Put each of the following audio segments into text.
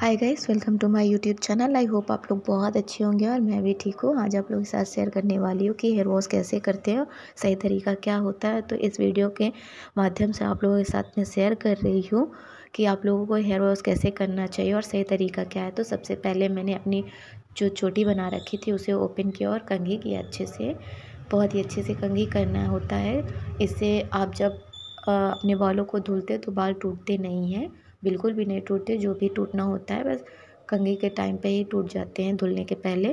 hi guys welcome to my YouTube channel I hope आप लोग बहुत अच्छे होंगे और मैं भी ठीक हूँ आज आप लोगों के साथ शेयर करने वाली हूँ कि हेयर वॉश कैसे करते हैं सही तरीका क्या होता है तो इस वीडियो के माध्यम से आप लोगों के साथ मैं शेयर कर रही हूँ कि आप लोगों को हेयर वॉश कैसे करना चाहिए और सही तरीका क्या है तो सबसे पहले मैंने अपनी जो चोटी बना रखी थी उसे ओपन किया और कंघी किया अच्छे से बहुत ही अच्छे से कंघी करना होता है इससे आप जब अपने बालों को धुलते तो बाल टूटते नहीं हैं बिल्कुल भी नहीं टूटते जो भी टूटना होता है बस कंघी के टाइम पे ही टूट जाते हैं धुलने के पहले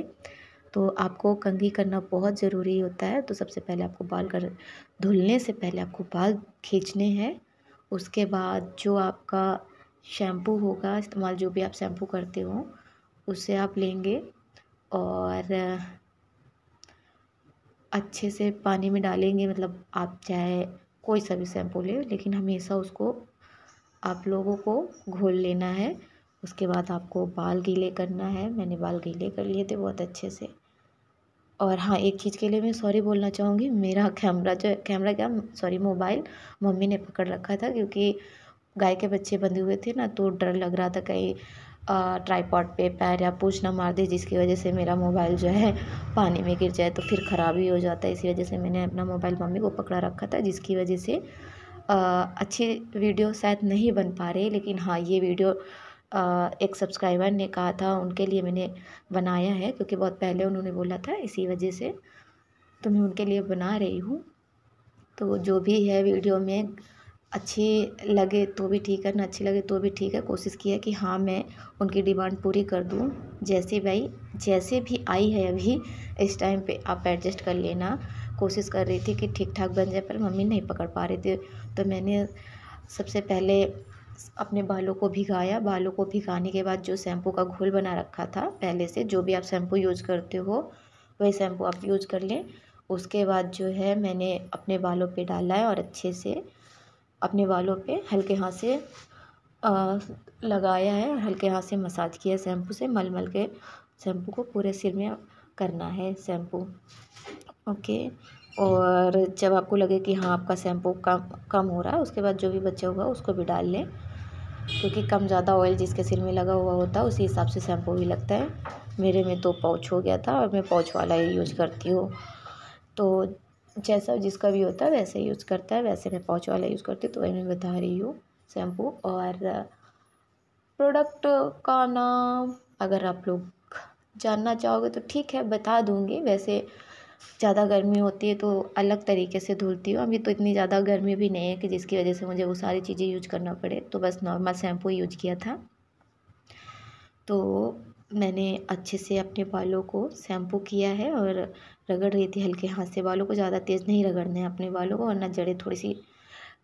तो आपको कंघी करना बहुत ज़रूरी होता है तो सबसे पहले आपको बाल कर धुलने से पहले आपको बाल खींचने हैं उसके बाद जो आपका शैम्पू होगा इस्तेमाल जो भी आप शैम्पू करते हो उसे आप लेंगे और अच्छे से पानी में डालेंगे मतलब आप चाहे कोई सा भी शैम्पू लें लेकिन हमेशा उसको आप लोगों को घोल लेना है उसके बाद आपको बाल गीले करना है मैंने बाल गीले कर लिए थे बहुत अच्छे से और हाँ एक चीज़ के लिए मैं सॉरी बोलना चाहूँगी मेरा कैमरा जो कैमरा क्या सॉरी मोबाइल मम्मी ने पकड़ रखा था क्योंकि गाय के बच्चे बंधे हुए थे ना तो डर लग रहा था कहीं ट्राईपॉड पे पैर या पूछ ना मार दे जिसकी वजह से मेरा मोबाइल जो है पानी में गिर जाए तो फिर ख़राब ही हो जाता है इसी वजह से मैंने अपना मोबाइल मम्मी को पकड़ा रखा था जिसकी वजह से अच्छी वीडियो शायद नहीं बन पा रही लेकिन हाँ ये वीडियो एक सब्सक्राइबर ने कहा था उनके लिए मैंने बनाया है क्योंकि बहुत पहले उन्होंने बोला था इसी वजह से तो मैं उनके लिए बना रही हूँ तो जो भी है वीडियो में अच्छी लगे तो भी ठीक है ना अच्छी लगे तो भी ठीक है कोशिश की है कि हाँ मैं उनकी डिमांड पूरी कर दूँ जैसे भाई जैसे भी आई है अभी इस टाइम पे आप एडजस्ट कर लेना कोशिश कर रही थी कि ठीक ठाक बन जाए पर मम्मी नहीं पकड़ पा रही थी तो मैंने सबसे पहले अपने बालों को भिगाया बालों को भिगाने के बाद जो शैम्पू का घोल बना रखा था पहले से जो भी आप शैम्पू यूज़ करते हो वही शैम्पू आप यूज़ कर लें उसके बाद जो है मैंने अपने बालों पे डाला है और अच्छे से अपने बालों पे हल्के हाथ से आ, लगाया है हल्के हाथ से मसाज किया शैम्पू से मल मल के शैम्पू को पूरे सिर में करना है शैम्पू ओके और जब आपको लगे कि हाँ आपका शैम्पू कम कम हो रहा है उसके बाद जो भी बच्चा होगा उसको भी डाल लें क्योंकि कम ज़्यादा ऑयल जिसके सिर में लगा हुआ होता है उसी हिसाब से शैम्पू भी लगता है मेरे में तो पाउच हो गया था और मैं पाउच वाला ही यूज करती हूँ तो जैसा जिसका भी होता है वैसे यूज़ करता है वैसे मैं पाउच वाला यूज़ करती हूँ तो वही मैं बता रही हूँ शैम्पू और प्रोडक्ट का नाम अगर आप लोग जानना चाहोगे तो ठीक है बता दूँगी वैसे ज़्यादा गर्मी होती है तो अलग तरीके से धुलती हूँ अभी तो इतनी ज़्यादा गर्मी भी नहीं है कि जिसकी वजह से मुझे वो सारी चीज़ें यूज करना पड़े तो बस नॉर्मल शैम्पू यूज किया था तो मैंने अच्छे से अपने बालों को शैम्पू किया है और रगड़ रही थी हल्के हाथ से बालों को ज़्यादा तेज़ नहीं रगड़ना है अपने बालों को वरना जड़ें थोड़ी सी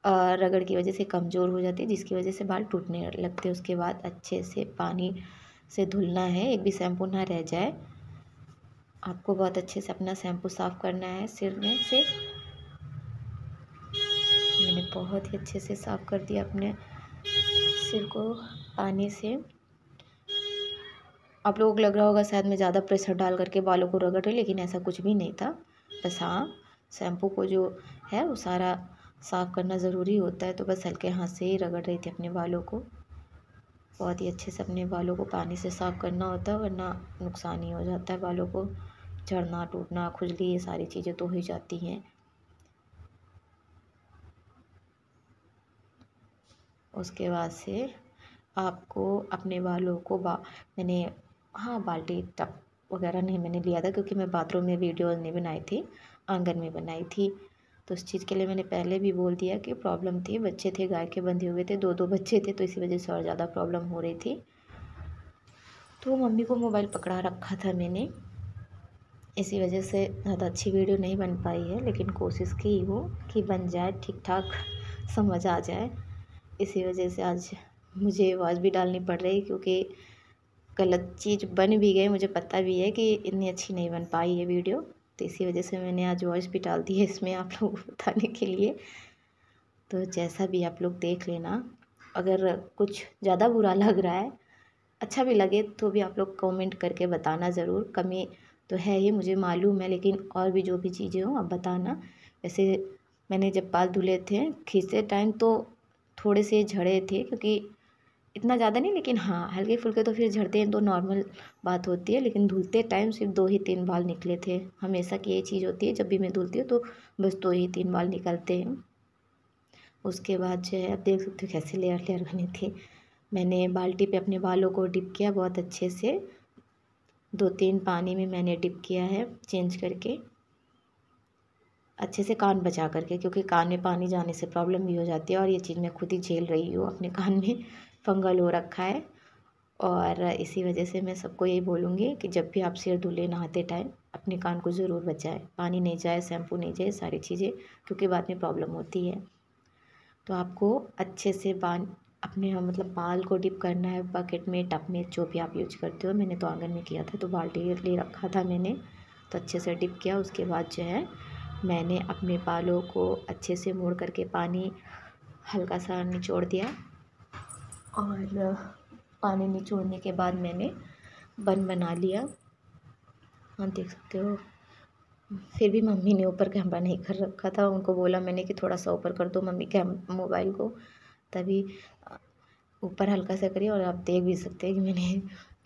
रगड़ की वजह से कमज़ोर हो जाती है जिसकी वजह से बाल टूटने लगते हैं उसके बाद अच्छे से पानी से धुलना है एक भी शैम्पू ना रह जाए आपको बहुत अच्छे से अपना शैम्पू साफ़ करना है सिर में से मैंने बहुत ही अच्छे से साफ़ कर दिया अपने सिर को पानी से आप लोगों को लग रहा होगा शायद मैं ज़्यादा प्रेशर डाल करके बालों को रगड़ रही लेकिन ऐसा कुछ भी नहीं था बस हाँ शैम्पू को जो है वो सारा साफ़ करना ज़रूरी होता है तो बस हल्के हाथ से ही रगड़ रही थी अपने बालों को बहुत ही अच्छे से अपने बालों को पानी से साफ़ करना होता है वरना नुकसान ही हो जाता है बालों को झड़ना टूटना खुजली ये सारी चीज़ें तो हो ही जाती हैं उसके बाद से आपको अपने बालों को बा मैंने हाँ बाल्टी टप वगैरह नहीं मैंने लिया था क्योंकि मैं बाथरूम में वीडियो नहीं बनाई थी आंगन में बनाई थी तो उस चीज़ के लिए मैंने पहले भी बोल दिया कि प्रॉब्लम थी बच्चे थे गाय के बंधे हुए थे दो दो बच्चे थे तो इसी वजह से और ज़्यादा प्रॉब्लम हो रही थी तो मम्मी को मोबाइल पकड़ा रखा था मैंने इसी वजह से ज़्यादा अच्छी वीडियो नहीं बन पाई है लेकिन कोशिश की वो कि बन जाए ठीक ठाक समझ आ जाए इसी वजह से आज मुझे आवाज़ भी डालनी पड़ रही क्योंकि गलत चीज़ बन भी गई मुझे पता भी है कि इतनी अच्छी नहीं बन पाई ये वीडियो तो इसी वजह से मैंने आज वॉइस भी डाल दी है इसमें आप लोगों को बताने के लिए तो जैसा भी आप लोग देख लेना अगर कुछ ज़्यादा बुरा लग रहा है अच्छा भी लगे तो भी आप लोग कमेंट करके बताना ज़रूर कमी तो है ही मुझे मालूम है लेकिन और भी जो भी चीज़ें हों आप बताना वैसे मैंने जब बाल धुले थे खींचते टाइम तो थोड़े से झड़े थे क्योंकि इतना ज़्यादा नहीं लेकिन हाँ हल्के फुल्के तो फिर झड़ते हैं तो नॉर्मल बात होती है लेकिन धुलते टाइम सिर्फ दो ही तीन बाल निकले थे हमेशा की यही चीज़ होती है जब भी मैं धुलती हूँ तो बस दो ही तीन बाल निकलते हैं उसके बाद जो है आप देख सकते हो कैसे लेयर लेयर बनी थी मैंने बाल्टी पे अपने बालों को डिप किया बहुत अच्छे से दो तीन पानी में मैंने डिप किया है चेंज करके अच्छे से कान बचा करके क्योंकि कान में पानी जाने से प्रॉब्लम भी हो जाती है और ये चीज़ मैं खुद ही झेल रही हूँ अपने कान में फंगल हो रखा है और इसी वजह से मैं सबको यही बोलूँगी कि जब भी आप सिर धुले नहाते टाइम अपने कान को ज़रूर बचाएं पानी नहीं जाए शैम्पू नहीं जाए सारी चीज़ें क्योंकि बाद में प्रॉब्लम होती है तो आपको अच्छे से बान अपने मतलब बाल को डिप करना है बकेट में टप में जो भी आप यूज करते हो मैंने तो आंगन में किया था तो बाल्टी ले रखा था मैंने तो अच्छे से डिप किया उसके बाद जो है मैंने अपने बालों को अच्छे से मोड़ करके पानी हल्का सा निचोड़ दिया और पानी निचोड़ने के बाद मैंने बन बना लिया आप देख सकते हो फिर भी मम्मी ने ऊपर कैमरा नहीं कर रखा था उनको बोला मैंने कि थोड़ा सा ऊपर कर दो मम्मी कैम मोबाइल को तभी ऊपर हल्का सा करिए और आप देख भी सकते हैं कि मैंने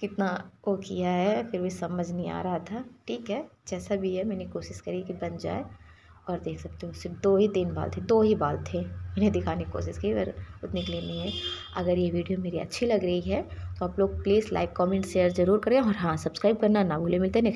कितना वो किया है फिर भी समझ नहीं आ रहा था ठीक है जैसा भी है मैंने कोशिश करी कि बन जाए और देख सकते हो सिर्फ दो ही तीन बाल थे दो ही बाल थे मैंने दिखाने की कोशिश की पर उतने क्लियर नहीं है अगर ये वीडियो मेरी अच्छी लग रही है तो आप लोग प्लीज़ लाइक कमेंट शेयर ज़रूर करें और हाँ सब्सक्राइब करना ना भूलें मिलते हैं